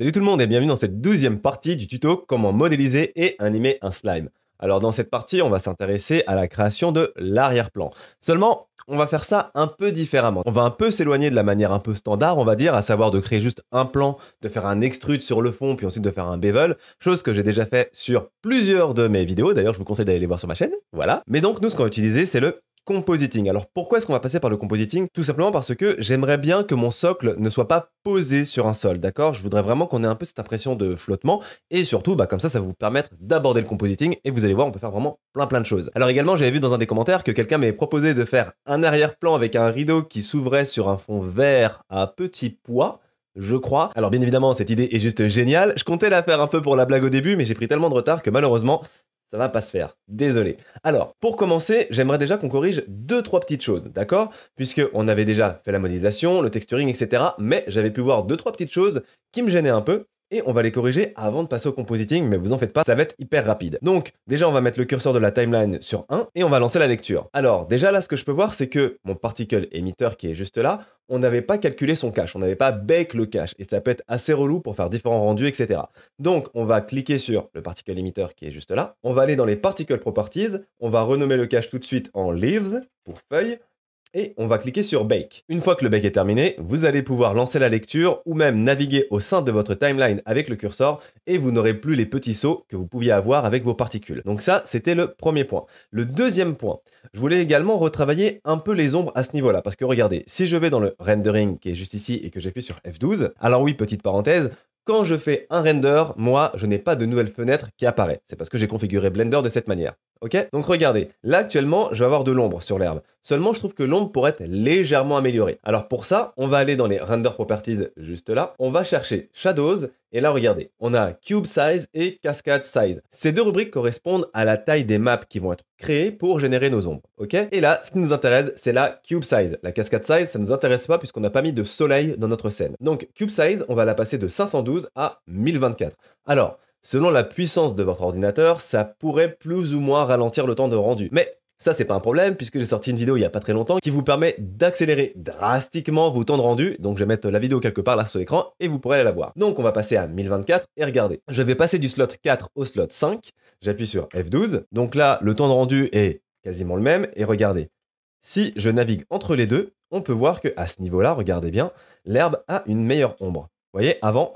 Salut tout le monde et bienvenue dans cette douzième partie du tuto comment modéliser et animer un slime. Alors dans cette partie, on va s'intéresser à la création de l'arrière-plan. Seulement, on va faire ça un peu différemment. On va un peu s'éloigner de la manière un peu standard, on va dire, à savoir de créer juste un plan, de faire un extrude sur le fond, puis ensuite de faire un bevel, chose que j'ai déjà fait sur plusieurs de mes vidéos. D'ailleurs, je vous conseille d'aller les voir sur ma chaîne. Voilà. Mais donc, nous, ce qu'on va utiliser, c'est le compositing. Alors pourquoi est-ce qu'on va passer par le compositing Tout simplement parce que j'aimerais bien que mon socle ne soit pas posé sur un sol, d'accord Je voudrais vraiment qu'on ait un peu cette impression de flottement et surtout, bah, comme ça, ça va vous permettre d'aborder le compositing et vous allez voir, on peut faire vraiment plein plein de choses. Alors également, j'avais vu dans un des commentaires que quelqu'un m'avait proposé de faire un arrière-plan avec un rideau qui s'ouvrait sur un fond vert à petit poids je crois. Alors bien évidemment, cette idée est juste géniale. Je comptais la faire un peu pour la blague au début, mais j'ai pris tellement de retard que malheureusement, ça va pas se faire. Désolé. Alors, pour commencer, j'aimerais déjà qu'on corrige deux, trois petites choses, d'accord Puisque on avait déjà fait la modélisation, le texturing, etc. Mais j'avais pu voir deux, trois petites choses qui me gênaient un peu et on va les corriger avant de passer au compositing, mais vous en faites pas, ça va être hyper rapide. Donc, déjà, on va mettre le curseur de la timeline sur 1 et on va lancer la lecture. Alors, déjà là, ce que je peux voir, c'est que mon particle emitter qui est juste là, on n'avait pas calculé son cache, on n'avait pas bake le cache, et ça peut être assez relou pour faire différents rendus, etc. Donc, on va cliquer sur le particle emitter qui est juste là, on va aller dans les particle properties, on va renommer le cache tout de suite en leaves pour feuilles et on va cliquer sur Bake. Une fois que le bake est terminé, vous allez pouvoir lancer la lecture ou même naviguer au sein de votre timeline avec le curseur et vous n'aurez plus les petits sauts que vous pouviez avoir avec vos particules. Donc ça, c'était le premier point. Le deuxième point, je voulais également retravailler un peu les ombres à ce niveau-là parce que regardez, si je vais dans le rendering qui est juste ici et que j'appuie sur F12, alors oui, petite parenthèse, quand je fais un render, moi, je n'ai pas de nouvelle fenêtre qui apparaît. C'est parce que j'ai configuré Blender de cette manière. Ok Donc regardez, là actuellement, je vais avoir de l'ombre sur l'herbe. Seulement, je trouve que l'ombre pourrait être légèrement améliorée. Alors pour ça, on va aller dans les Render Properties juste là. On va chercher Shadows. Et là, regardez, on a Cube Size et Cascade Size. Ces deux rubriques correspondent à la taille des maps qui vont être créées pour générer nos ombres. Ok Et là, ce qui nous intéresse, c'est la Cube Size. La Cascade Size, ça ne nous intéresse pas puisqu'on n'a pas mis de soleil dans notre scène. Donc Cube Size, on va la passer de 512 à 1024. Alors, Selon la puissance de votre ordinateur, ça pourrait plus ou moins ralentir le temps de rendu. Mais ça, c'est pas un problème puisque j'ai sorti une vidéo il y a pas très longtemps qui vous permet d'accélérer drastiquement vos temps de rendu. Donc, je vais mettre la vidéo quelque part là sur l'écran et vous pourrez la voir. Donc, on va passer à 1024 et regardez. Je vais passer du slot 4 au slot 5. J'appuie sur F12. Donc là, le temps de rendu est quasiment le même et regardez. Si je navigue entre les deux, on peut voir que à ce niveau-là, regardez bien, l'herbe a une meilleure ombre. Vous voyez, avant,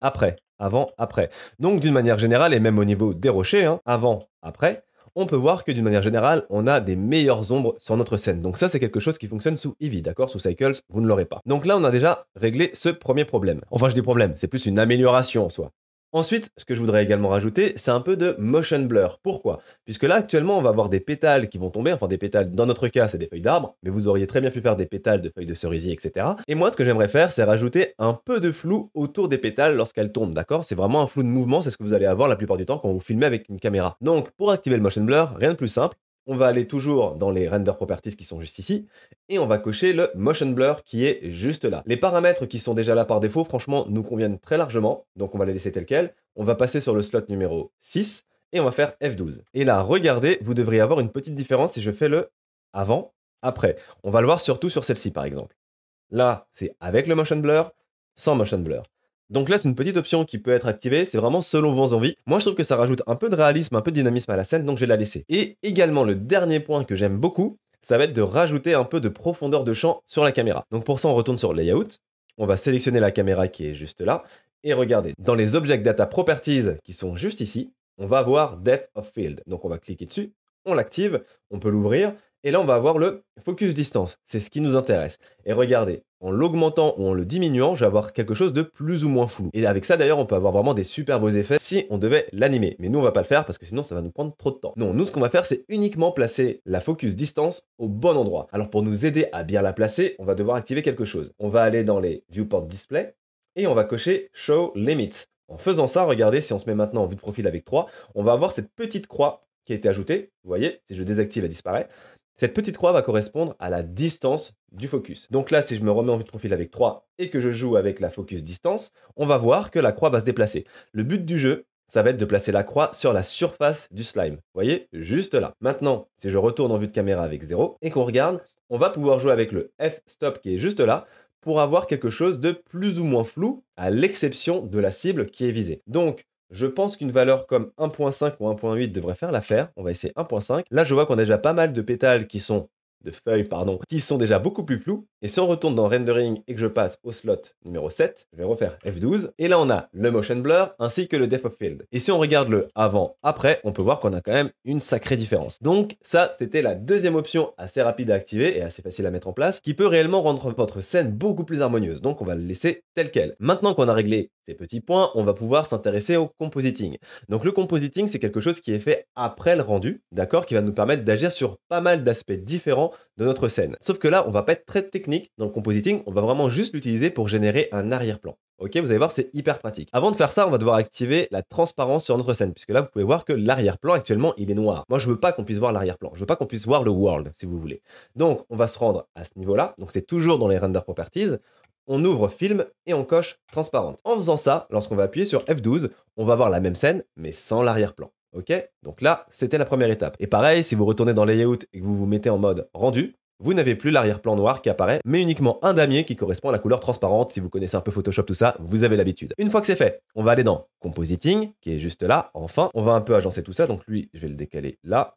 après avant, après. Donc d'une manière générale, et même au niveau des rochers, hein, avant, après, on peut voir que d'une manière générale, on a des meilleures ombres sur notre scène. Donc ça, c'est quelque chose qui fonctionne sous Eevee, d'accord Sous Cycles, vous ne l'aurez pas. Donc là, on a déjà réglé ce premier problème. Enfin, je dis problème, c'est plus une amélioration en soi. Ensuite, ce que je voudrais également rajouter, c'est un peu de motion blur. Pourquoi Puisque là, actuellement, on va avoir des pétales qui vont tomber, enfin des pétales, dans notre cas, c'est des feuilles d'arbres, mais vous auriez très bien pu faire des pétales de feuilles de cerisier, etc. Et moi, ce que j'aimerais faire, c'est rajouter un peu de flou autour des pétales lorsqu'elles tombent, d'accord C'est vraiment un flou de mouvement, c'est ce que vous allez avoir la plupart du temps quand vous filmez avec une caméra. Donc, pour activer le motion blur, rien de plus simple, on va aller toujours dans les render properties qui sont juste ici, et on va cocher le motion blur qui est juste là. Les paramètres qui sont déjà là par défaut, franchement, nous conviennent très largement, donc on va les laisser tels quels. On va passer sur le slot numéro 6, et on va faire F12. Et là, regardez, vous devriez avoir une petite différence si je fais le avant, après. On va le voir surtout sur celle-ci, par exemple. Là, c'est avec le motion blur, sans motion blur. Donc là, c'est une petite option qui peut être activée, c'est vraiment selon vos envies. Moi, je trouve que ça rajoute un peu de réalisme, un peu de dynamisme à la scène, donc je vais la laisser. Et également, le dernier point que j'aime beaucoup, ça va être de rajouter un peu de profondeur de champ sur la caméra. Donc pour ça, on retourne sur Layout, on va sélectionner la caméra qui est juste là, et regardez, dans les Object Data Properties qui sont juste ici, on va voir Depth of Field. Donc on va cliquer dessus, on l'active, on peut l'ouvrir, et là, on va avoir le focus distance. C'est ce qui nous intéresse. Et regardez, en l'augmentant ou en le diminuant, je vais avoir quelque chose de plus ou moins flou. Et avec ça, d'ailleurs, on peut avoir vraiment des super beaux effets si on devait l'animer. Mais nous, on va pas le faire parce que sinon, ça va nous prendre trop de temps. Non, nous, ce qu'on va faire, c'est uniquement placer la focus distance au bon endroit. Alors, pour nous aider à bien la placer, on va devoir activer quelque chose. On va aller dans les viewport display et on va cocher show limits. En faisant ça, regardez, si on se met maintenant en vue de profil avec 3, on va avoir cette petite croix qui a été ajoutée. Vous voyez, si je désactive, elle disparaît. Cette petite croix va correspondre à la distance du focus. Donc là, si je me remets en vue de profil avec 3 et que je joue avec la focus distance, on va voir que la croix va se déplacer. Le but du jeu, ça va être de placer la croix sur la surface du slime. Vous voyez, juste là. Maintenant, si je retourne en vue de caméra avec 0 et qu'on regarde, on va pouvoir jouer avec le f-stop qui est juste là pour avoir quelque chose de plus ou moins flou, à l'exception de la cible qui est visée. Donc, je pense qu'une valeur comme 1.5 ou 1.8 devrait faire l'affaire. On va essayer 1.5. Là, je vois qu'on a déjà pas mal de pétales qui sont de feuilles, pardon, qui sont déjà beaucoup plus flous. Et si on retourne dans rendering et que je passe au slot numéro 7, je vais refaire F12. Et là, on a le motion blur ainsi que le depth of field. Et si on regarde le avant-après, on peut voir qu'on a quand même une sacrée différence. Donc ça, c'était la deuxième option assez rapide à activer et assez facile à mettre en place, qui peut réellement rendre votre scène beaucoup plus harmonieuse. Donc on va le laisser tel quel. Maintenant qu'on a réglé petits points, on va pouvoir s'intéresser au compositing. Donc le compositing, c'est quelque chose qui est fait après le rendu, d'accord, qui va nous permettre d'agir sur pas mal d'aspects différents de notre scène. Sauf que là, on va pas être très technique dans le compositing, on va vraiment juste l'utiliser pour générer un arrière-plan. Ok, vous allez voir, c'est hyper pratique. Avant de faire ça, on va devoir activer la transparence sur notre scène, puisque là, vous pouvez voir que l'arrière-plan actuellement, il est noir. Moi, je veux pas qu'on puisse voir l'arrière-plan. Je veux pas qu'on puisse voir le world, si vous voulez. Donc, on va se rendre à ce niveau-là. Donc, c'est toujours dans les render properties on ouvre film et on coche transparente. En faisant ça, lorsqu'on va appuyer sur F12, on va voir la même scène, mais sans l'arrière-plan. Ok Donc là, c'était la première étape. Et pareil, si vous retournez dans Layout et que vous vous mettez en mode rendu, vous n'avez plus l'arrière-plan noir qui apparaît, mais uniquement un damier qui correspond à la couleur transparente. Si vous connaissez un peu Photoshop, tout ça, vous avez l'habitude. Une fois que c'est fait, on va aller dans Compositing, qui est juste là. Enfin, on va un peu agencer tout ça. Donc lui, je vais le décaler là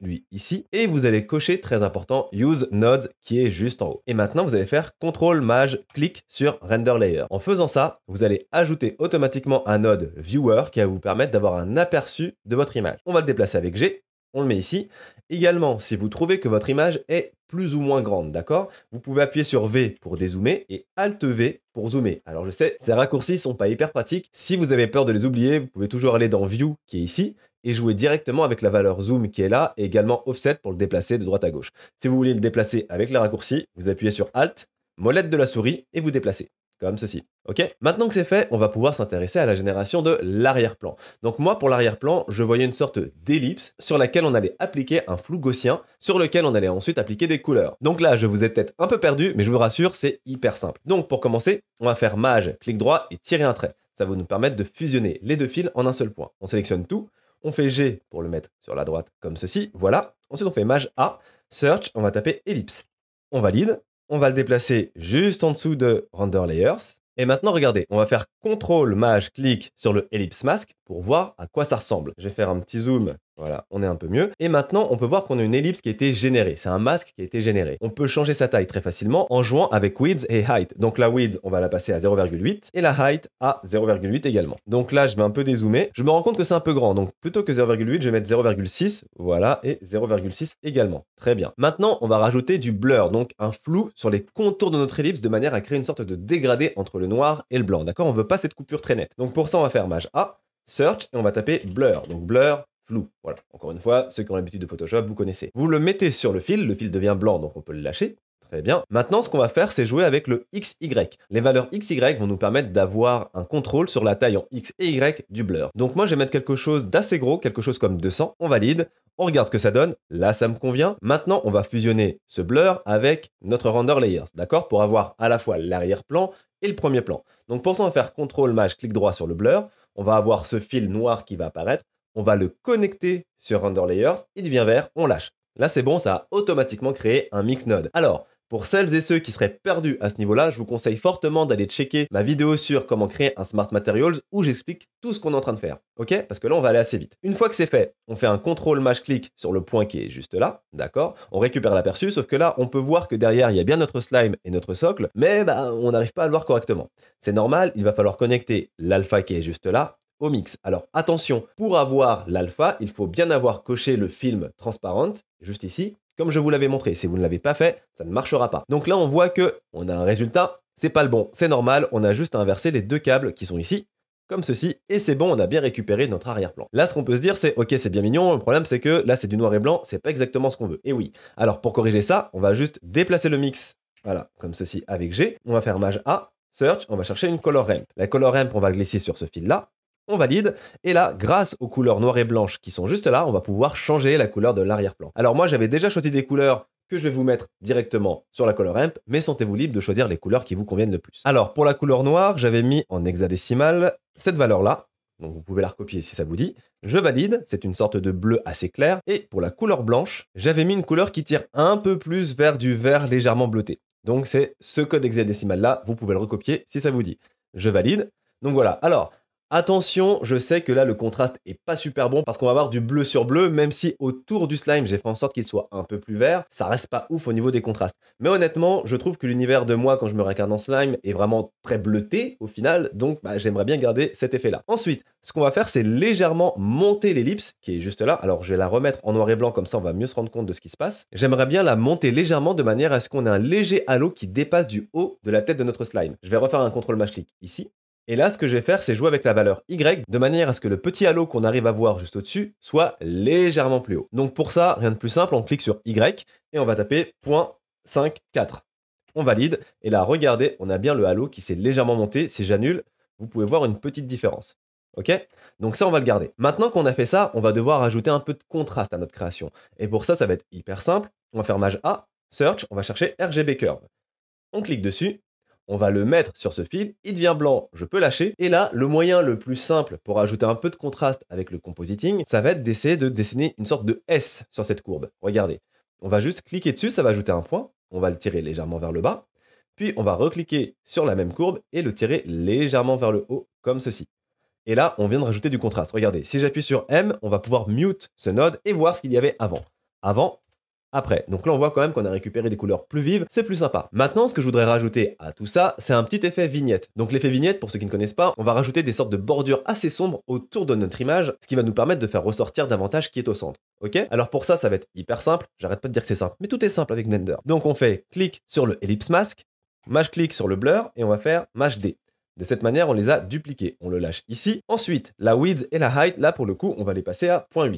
lui ici, et vous allez cocher, très important, Use Node qui est juste en haut. Et maintenant, vous allez faire CTRL Maj clic sur Render Layer. En faisant ça, vous allez ajouter automatiquement un node Viewer qui va vous permettre d'avoir un aperçu de votre image. On va le déplacer avec G, on le met ici. Également, si vous trouvez que votre image est plus ou moins grande, d'accord Vous pouvez appuyer sur V pour dézoomer et Alt V pour zoomer. Alors je sais, ces raccourcis sont pas hyper pratiques. Si vous avez peur de les oublier, vous pouvez toujours aller dans View qui est ici et jouer directement avec la valeur zoom qui est là et également offset pour le déplacer de droite à gauche. Si vous voulez le déplacer avec les raccourcis, vous appuyez sur Alt, molette de la souris et vous déplacez comme ceci. Ok Maintenant que c'est fait, on va pouvoir s'intéresser à la génération de l'arrière-plan. Donc moi, pour l'arrière-plan, je voyais une sorte d'ellipse sur laquelle on allait appliquer un flou gaussien, sur lequel on allait ensuite appliquer des couleurs. Donc là, je vous ai peut-être un peu perdu, mais je vous rassure, c'est hyper simple. Donc pour commencer, on va faire Maj, clic droit et tirer un trait. Ça va nous permettre de fusionner les deux fils en un seul point. On sélectionne tout, on fait G pour le mettre sur la droite, comme ceci, voilà. Ensuite, on fait Maj A, search, on va taper ellipse. On valide, on va le déplacer juste en dessous de Render Layers. Et maintenant, regardez, on va faire CTRL, MAJ, clic sur le Ellipse Mask pour voir à quoi ça ressemble. Je vais faire un petit zoom voilà, on est un peu mieux. Et maintenant, on peut voir qu'on a une ellipse qui a été générée. C'est un masque qui a été généré. On peut changer sa taille très facilement en jouant avec width et height. Donc la width, on va la passer à 0,8 et la height à 0,8 également. Donc là, je vais un peu dézoomer. Je me rends compte que c'est un peu grand. Donc plutôt que 0,8, je vais mettre 0,6. Voilà, et 0,6 également. Très bien. Maintenant, on va rajouter du blur, donc un flou sur les contours de notre ellipse de manière à créer une sorte de dégradé entre le noir et le blanc. D'accord On veut pas cette coupure très nette. Donc pour ça, on va faire Maj A, search, et on va taper blur. Donc blur, flou. Voilà. Encore une fois, ceux qui ont l'habitude de Photoshop, vous connaissez. Vous le mettez sur le fil, le fil devient blanc, donc on peut le lâcher. Très bien. Maintenant, ce qu'on va faire, c'est jouer avec le XY. Les valeurs XY vont nous permettre d'avoir un contrôle sur la taille en X et Y du blur. Donc moi, je vais mettre quelque chose d'assez gros, quelque chose comme 200. On valide. On regarde ce que ça donne. Là, ça me convient. Maintenant, on va fusionner ce blur avec notre render layers, d'accord Pour avoir à la fois l'arrière-plan et le premier plan. Donc pour ça, on va faire CTRL, MAJ, clic droit sur le blur. On va avoir ce fil noir qui va apparaître on va le connecter sur render layers, il devient vert, on lâche. Là c'est bon, ça a automatiquement créé un mix node. Alors, pour celles et ceux qui seraient perdus à ce niveau-là, je vous conseille fortement d'aller checker ma vidéo sur comment créer un Smart Materials où j'explique tout ce qu'on est en train de faire. Ok Parce que là, on va aller assez vite. Une fois que c'est fait, on fait un contrôle mash click sur le point qui est juste là. D'accord On récupère l'aperçu, sauf que là, on peut voir que derrière, il y a bien notre slime et notre socle, mais bah, on n'arrive pas à le voir correctement. C'est normal, il va falloir connecter l'alpha qui est juste là mix. Alors attention, pour avoir l'alpha, il faut bien avoir coché le film transparente juste ici, comme je vous l'avais montré. Si vous ne l'avez pas fait, ça ne marchera pas. Donc là, on voit que on a un résultat, c'est pas le bon, c'est normal, on a juste inversé les deux câbles qui sont ici, comme ceci, et c'est bon, on a bien récupéré notre arrière-plan. Là, ce qu'on peut se dire, c'est ok, c'est bien mignon, le problème c'est que là, c'est du noir et blanc, c'est pas exactement ce qu'on veut. Et oui, alors pour corriger ça, on va juste déplacer le mix, voilà, comme ceci avec G, on va faire mage A, search, on va chercher une color ramp. La color ramp, on va glisser sur ce fil-là, on valide. Et là, grâce aux couleurs noires et blanches qui sont juste là, on va pouvoir changer la couleur de l'arrière-plan. Alors moi, j'avais déjà choisi des couleurs que je vais vous mettre directement sur la couleur amp, mais sentez-vous libre de choisir les couleurs qui vous conviennent le plus. Alors pour la couleur noire, j'avais mis en hexadécimal cette valeur-là, donc vous pouvez la recopier si ça vous dit. Je valide, c'est une sorte de bleu assez clair. Et pour la couleur blanche, j'avais mis une couleur qui tire un peu plus vers du vert légèrement bleuté. Donc c'est ce code hexadécimal là, vous pouvez le recopier si ça vous dit. Je valide. Donc voilà. Alors, Attention, je sais que là le contraste est pas super bon parce qu'on va avoir du bleu sur bleu, même si autour du slime j'ai fait en sorte qu'il soit un peu plus vert, ça reste pas ouf au niveau des contrastes. Mais honnêtement, je trouve que l'univers de moi quand je me réincarne en slime est vraiment très bleuté au final, donc bah, j'aimerais bien garder cet effet là. Ensuite, ce qu'on va faire c'est légèrement monter l'ellipse qui est juste là, alors je vais la remettre en noir et blanc comme ça on va mieux se rendre compte de ce qui se passe. J'aimerais bien la monter légèrement de manière à ce qu'on ait un léger halo qui dépasse du haut de la tête de notre slime. Je vais refaire un contrôle match clic ici, et là, ce que je vais faire, c'est jouer avec la valeur Y de manière à ce que le petit halo qu'on arrive à voir juste au-dessus soit légèrement plus haut. Donc pour ça, rien de plus simple, on clique sur Y et on va taper .54. On valide. Et là, regardez, on a bien le halo qui s'est légèrement monté. Si j'annule, vous pouvez voir une petite différence. Ok Donc ça, on va le garder. Maintenant qu'on a fait ça, on va devoir ajouter un peu de contraste à notre création. Et pour ça, ça va être hyper simple. On va faire mage A, search, on va chercher RGB curve. On clique dessus on va le mettre sur ce fil, il devient blanc, je peux lâcher. Et là, le moyen le plus simple pour ajouter un peu de contraste avec le compositing, ça va être d'essayer de dessiner une sorte de S sur cette courbe. Regardez, on va juste cliquer dessus, ça va ajouter un point, on va le tirer légèrement vers le bas, puis on va recliquer sur la même courbe et le tirer légèrement vers le haut, comme ceci. Et là, on vient de rajouter du contraste. Regardez, si j'appuie sur M, on va pouvoir mute ce node et voir ce qu'il y avait avant. Avant, après. Donc là, on voit quand même qu'on a récupéré des couleurs plus vives, c'est plus sympa. Maintenant, ce que je voudrais rajouter à tout ça, c'est un petit effet vignette. Donc l'effet vignette, pour ceux qui ne connaissent pas, on va rajouter des sortes de bordures assez sombres autour de notre image, ce qui va nous permettre de faire ressortir davantage qui est au centre. Ok Alors pour ça, ça va être hyper simple. J'arrête pas de dire que c'est simple, mais tout est simple avec Blender. Donc on fait clic sur le ellipse mask, mash clic sur le blur et on va faire mash D. De cette manière, on les a dupliqués. On le lâche ici. Ensuite, la width et la height, là pour le coup, on va les passer à 0.8.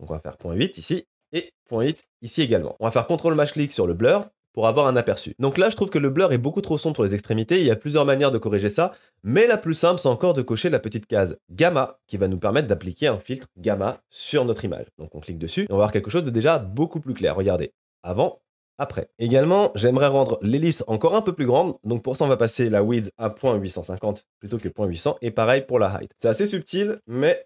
Donc on va faire 0.8 ici et .hit ici également. On va faire CTRL MASH clic sur le blur pour avoir un aperçu. Donc là, je trouve que le blur est beaucoup trop sombre pour les extrémités, il y a plusieurs manières de corriger ça, mais la plus simple, c'est encore de cocher la petite case gamma, qui va nous permettre d'appliquer un filtre gamma sur notre image. Donc on clique dessus, et on va avoir quelque chose de déjà beaucoup plus clair. Regardez, avant, après. Également, j'aimerais rendre l'ellipse encore un peu plus grande, donc pour ça, on va passer la width à 0.850 plutôt que 0.800, et pareil pour la height. C'est assez subtil, mais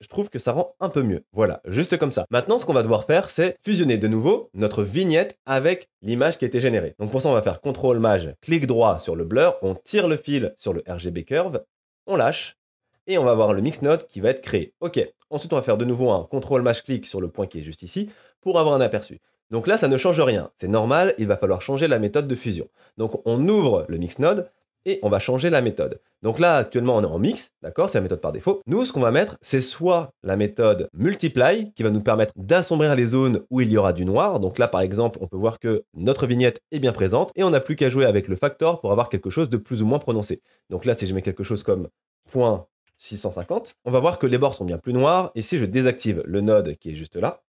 je trouve que ça rend un peu mieux. Voilà, juste comme ça. Maintenant, ce qu'on va devoir faire, c'est fusionner de nouveau notre vignette avec l'image qui a été générée. Donc pour ça, on va faire CTRL Maj, clic droit sur le blur, on tire le fil sur le RGB curve, on lâche, et on va avoir le mix node qui va être créé. Ok, ensuite on va faire de nouveau un CTRL Maj clic sur le point qui est juste ici pour avoir un aperçu. Donc là, ça ne change rien. C'est normal, il va falloir changer la méthode de fusion. Donc on ouvre le mix node, et on va changer la méthode. Donc là, actuellement, on est en mix, d'accord C'est la méthode par défaut. Nous, ce qu'on va mettre, c'est soit la méthode multiply, qui va nous permettre d'assombrir les zones où il y aura du noir. Donc là, par exemple, on peut voir que notre vignette est bien présente, et on n'a plus qu'à jouer avec le factor pour avoir quelque chose de plus ou moins prononcé. Donc là, si je mets quelque chose comme point 650, on va voir que les bords sont bien plus noirs, et si je désactive le node qui est juste là,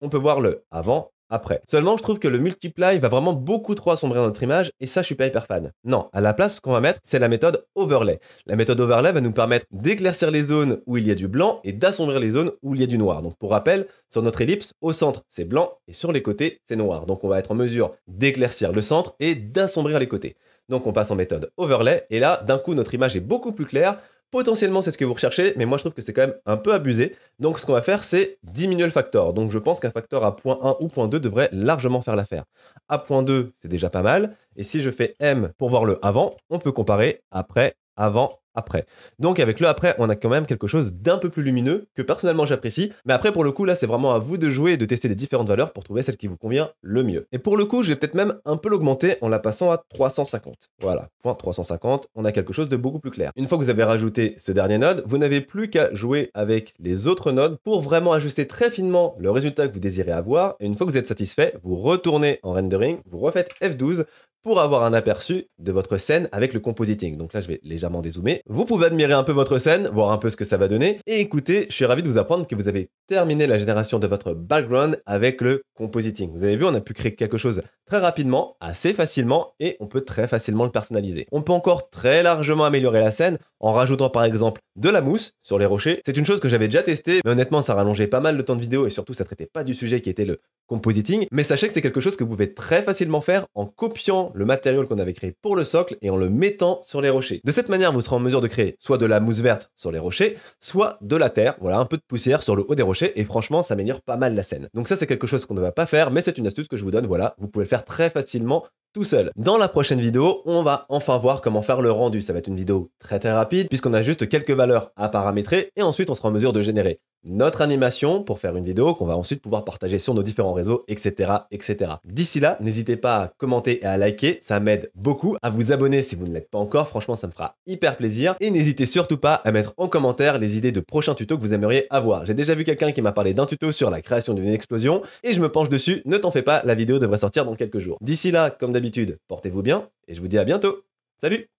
on peut voir le avant après. Seulement, je trouve que le multiply va vraiment beaucoup trop assombrir notre image et ça, je suis pas hyper fan. Non, à la place, ce qu'on va mettre, c'est la méthode overlay. La méthode overlay va nous permettre d'éclaircir les zones où il y a du blanc et d'assombrir les zones où il y a du noir. Donc, pour rappel, sur notre ellipse, au centre, c'est blanc et sur les côtés, c'est noir. Donc, on va être en mesure d'éclaircir le centre et d'assombrir les côtés. Donc, on passe en méthode overlay et là, d'un coup, notre image est beaucoup plus claire Potentiellement, c'est ce que vous recherchez, mais moi je trouve que c'est quand même un peu abusé. Donc ce qu'on va faire, c'est diminuer le facteur. Donc je pense qu'un facteur à 1 ou 2 devrait largement faire l'affaire. À 2 c'est déjà pas mal. Et si je fais M pour voir le avant, on peut comparer après, avant, après. Donc avec le après, on a quand même quelque chose d'un peu plus lumineux que personnellement j'apprécie. Mais après, pour le coup, là, c'est vraiment à vous de jouer et de tester les différentes valeurs pour trouver celle qui vous convient le mieux. Et pour le coup, je vais peut-être même un peu l'augmenter en la passant à 350. Voilà, point 350, on a quelque chose de beaucoup plus clair. Une fois que vous avez rajouté ce dernier node, vous n'avez plus qu'à jouer avec les autres nodes pour vraiment ajuster très finement le résultat que vous désirez avoir. Et une fois que vous êtes satisfait, vous retournez en rendering, vous refaites F12 pour avoir un aperçu de votre scène avec le compositing. Donc là, je vais légèrement dézoomer vous pouvez admirer un peu votre scène, voir un peu ce que ça va donner. Et écoutez, je suis ravi de vous apprendre que vous avez terminé la génération de votre background avec le compositing. Vous avez vu, on a pu créer quelque chose très rapidement, assez facilement, et on peut très facilement le personnaliser. On peut encore très largement améliorer la scène en rajoutant par exemple de la mousse sur les rochers. C'est une chose que j'avais déjà testée, mais honnêtement, ça rallongeait pas mal le temps de vidéo et surtout, ça traitait pas du sujet qui était le compositing, mais sachez que c'est quelque chose que vous pouvez très facilement faire en copiant le matériel qu'on avait créé pour le socle et en le mettant sur les rochers. De cette manière, vous serez en mesure de créer soit de la mousse verte sur les rochers, soit de la terre, voilà, un peu de poussière sur le haut des rochers, et franchement, ça améliore pas mal la scène. Donc ça, c'est quelque chose qu'on ne va pas faire, mais c'est une astuce que je vous donne, voilà, vous pouvez le faire très facilement tout seul. Dans la prochaine vidéo, on va enfin voir comment faire le rendu. Ça va être une vidéo très très rapide puisqu'on a juste quelques valeurs à paramétrer et ensuite on sera en mesure de générer notre animation pour faire une vidéo qu'on va ensuite pouvoir partager sur nos différents réseaux, etc. etc. D'ici là, n'hésitez pas à commenter et à liker, ça m'aide beaucoup. À vous abonner si vous ne l'êtes pas encore, franchement ça me fera hyper plaisir. Et n'hésitez surtout pas à mettre en commentaire les idées de prochains tutos que vous aimeriez avoir. J'ai déjà vu quelqu'un qui m'a parlé d'un tuto sur la création d'une explosion et je me penche dessus, ne t'en fais pas, la vidéo devrait sortir dans quelques jours. D'ici là, comme d'habitude, portez-vous bien et je vous dis à bientôt. Salut